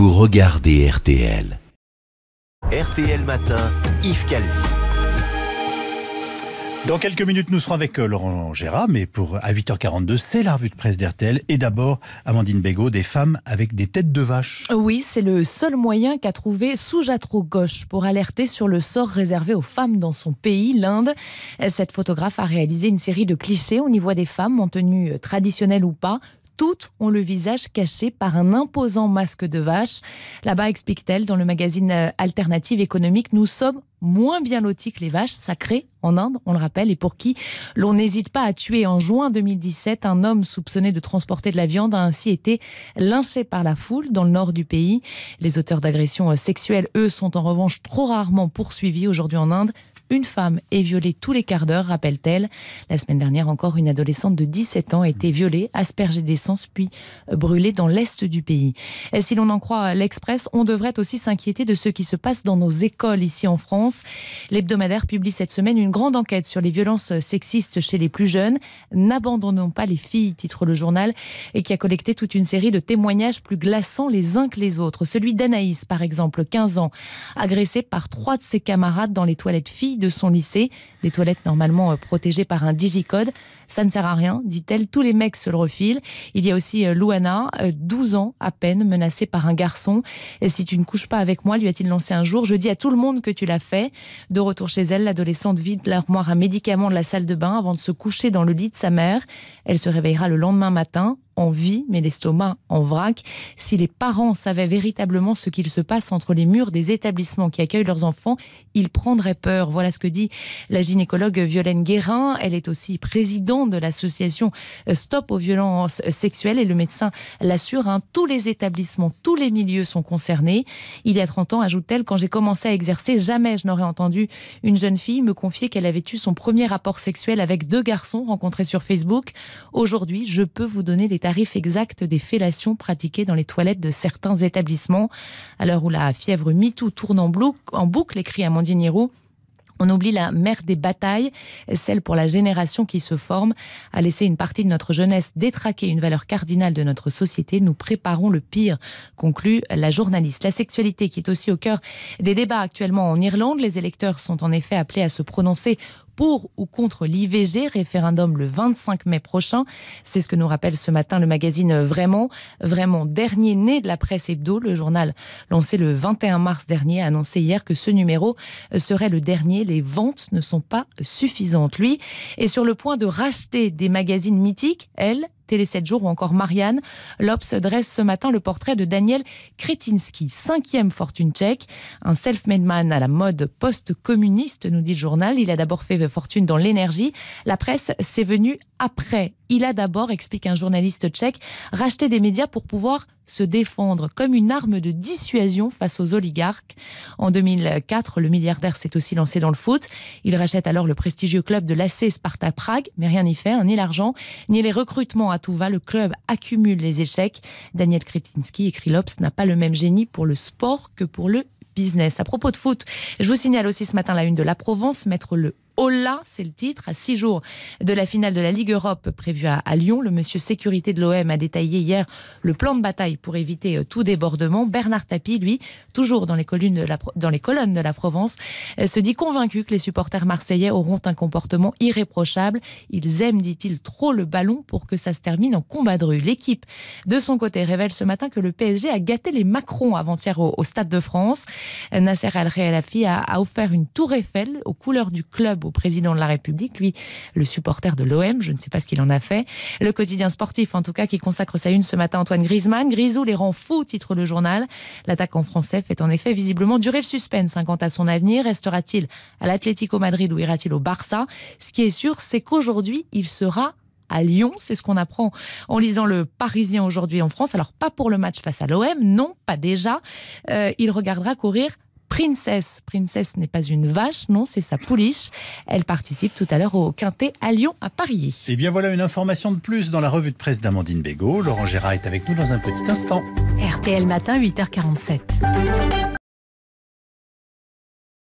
vous regardez RTL. RTL Matin, Yves Calvi. Dans quelques minutes, nous serons avec euh, Laurent Gérard, mais pour à 8h42, c'est la revue de presse d'RTL. Et d'abord, Amandine Bégaud, des femmes avec des têtes de vache. Oui, c'est le seul moyen qu'a trouvé Soujatro-Gauche pour alerter sur le sort réservé aux femmes dans son pays, l'Inde. Cette photographe a réalisé une série de clichés. On y voit des femmes en tenue euh, traditionnelle ou pas, toutes ont le visage caché par un imposant masque de vache. Là-bas, explique-t-elle, dans le magazine euh, Alternative économique, nous sommes moins bien lotis que les vaches sacrées en Inde, on le rappelle, et pour qui l'on n'hésite pas à tuer. En juin 2017, un homme soupçonné de transporter de la viande a ainsi été lynché par la foule dans le nord du pays. Les auteurs d'agressions euh, sexuelles, eux, sont en revanche trop rarement poursuivis aujourd'hui en Inde une femme est violée tous les quarts d'heure, rappelle-t-elle. La semaine dernière encore, une adolescente de 17 ans a été violée, aspergée d'essence, puis brûlée dans l'est du pays. Et si l'on en croit l'Express, on devrait aussi s'inquiéter de ce qui se passe dans nos écoles ici en France. L'hebdomadaire publie cette semaine une grande enquête sur les violences sexistes chez les plus jeunes. N'abandonnons pas les filles, titre le journal, et qui a collecté toute une série de témoignages plus glaçants les uns que les autres. Celui d'Anaïs, par exemple, 15 ans, agressée par trois de ses camarades dans les toilettes filles de son lycée, des toilettes normalement euh, protégées par un digicode. Ça ne sert à rien, dit-elle, tous les mecs se le refilent. Il y a aussi euh, Louana, 12 euh, ans à peine, menacée par un garçon. Et si tu ne couches pas avec moi, lui a-t-il lancé un jour, je dis à tout le monde que tu l'as fait. De retour chez elle, l'adolescente vide l'armoire à médicaments de la salle de bain avant de se coucher dans le lit de sa mère. Elle se réveillera le lendemain matin, en vie, mais l'estomac en vrac. Si les parents savaient véritablement ce qu'il se passe entre les murs des établissements qui accueillent leurs enfants, ils prendraient peur. Voilà ce que dit la gynécologue Violaine Guérin. Elle est aussi présidente de l'association Stop aux violences sexuelles et le médecin l'assure. Hein. tous les établissements, tous les milieux sont concernés. Il y a 30 ans, ajoute-t-elle, quand j'ai commencé à exercer, jamais je n'aurais entendu une jeune fille me confier qu'elle avait eu son premier rapport sexuel avec deux garçons rencontrés sur Facebook. Aujourd'hui, je peux vous donner les tarifs exacts des fellations pratiquées dans les toilettes de certains établissements. À l'heure où la fièvre MeToo tourne en, boucle, en boucle, écrit Amandine Hiroux, on oublie la mère des batailles, celle pour la génération qui se forme, à laisser une partie de notre jeunesse détraquer une valeur cardinale de notre société. Nous préparons le pire, conclut la journaliste. La sexualité qui est aussi au cœur des débats actuellement en Irlande. Les électeurs sont en effet appelés à se prononcer pour ou contre l'IVG, référendum le 25 mai prochain. C'est ce que nous rappelle ce matin le magazine Vraiment, vraiment dernier né de la presse hebdo. Le journal lancé le 21 mars dernier a annoncé hier que ce numéro serait le dernier. Les ventes ne sont pas suffisantes, lui. Et sur le point de racheter des magazines mythiques, elle, Télé 7 jours ou encore Marianne. L'Obs dresse ce matin le portrait de Daniel Kretinsky, cinquième fortune tchèque, un self-made man à la mode post-communiste, nous dit le journal. Il a d'abord fait fortune dans l'énergie. La presse, s'est venue après. Il a d'abord, explique un journaliste tchèque, racheté des médias pour pouvoir se défendre comme une arme de dissuasion face aux oligarques. En 2004, le milliardaire s'est aussi lancé dans le foot. Il rachète alors le prestigieux club de l'AC Sparta Prague, mais rien n'y fait, hein, ni l'argent, ni les recrutements à tout va. Le club accumule les échecs. Daniel Kretinsky écrit L'Obs n'a pas le même génie pour le sport que pour le business. À propos de foot, je vous signale aussi ce matin la une de la Provence, mettre le au-là, c'est le titre, à six jours de la finale de la Ligue Europe prévue à, Lyon. Le monsieur sécurité de l'OM a détaillé hier le plan de bataille pour éviter euh, tout débordement. Bernard Tapie, lui, toujours dans les, colonnes de la, Provence, euh, se dit convaincu que les supporters marseillais auront un comportement irréprochable. Ils aiment, dit-il, trop le ballon pour que ça se termine en combat de rue. L'équipe, de son côté, révèle ce matin que le PSG a gâté les Macron avant-hier au, Stade de France. Euh, Nasser Al-Khelaifi a, a offert une tour Eiffel aux couleurs du club président de la République, lui, le supporter de l'OM, je ne sais pas ce qu'il en a fait. Le quotidien sportif, en tout cas, qui consacre sa une ce matin Antoine Griezmann. Grisou les rend fous, titre le journal. L'attaque en français fait en effet visiblement durer le suspense hein, quant à son avenir. Restera-t-il à l'Atlético Madrid ou ira-t-il au Barça Ce qui est sûr, c'est qu'aujourd'hui, il sera à Lyon. C'est ce qu'on apprend en lisant le Parisien aujourd'hui en France. Alors, pas pour le match face à l'OM, non, pas déjà. Euh, il regardera courir Princesse. Princesse n'est pas une vache, non, c'est sa pouliche. Elle participe tout à l'heure au Quintet à Lyon, à Paris. Et eh bien voilà une information de plus dans la revue de presse d'Amandine Bégaud. Laurent Gérard est avec nous dans un petit instant. RTL Matin, 8h47.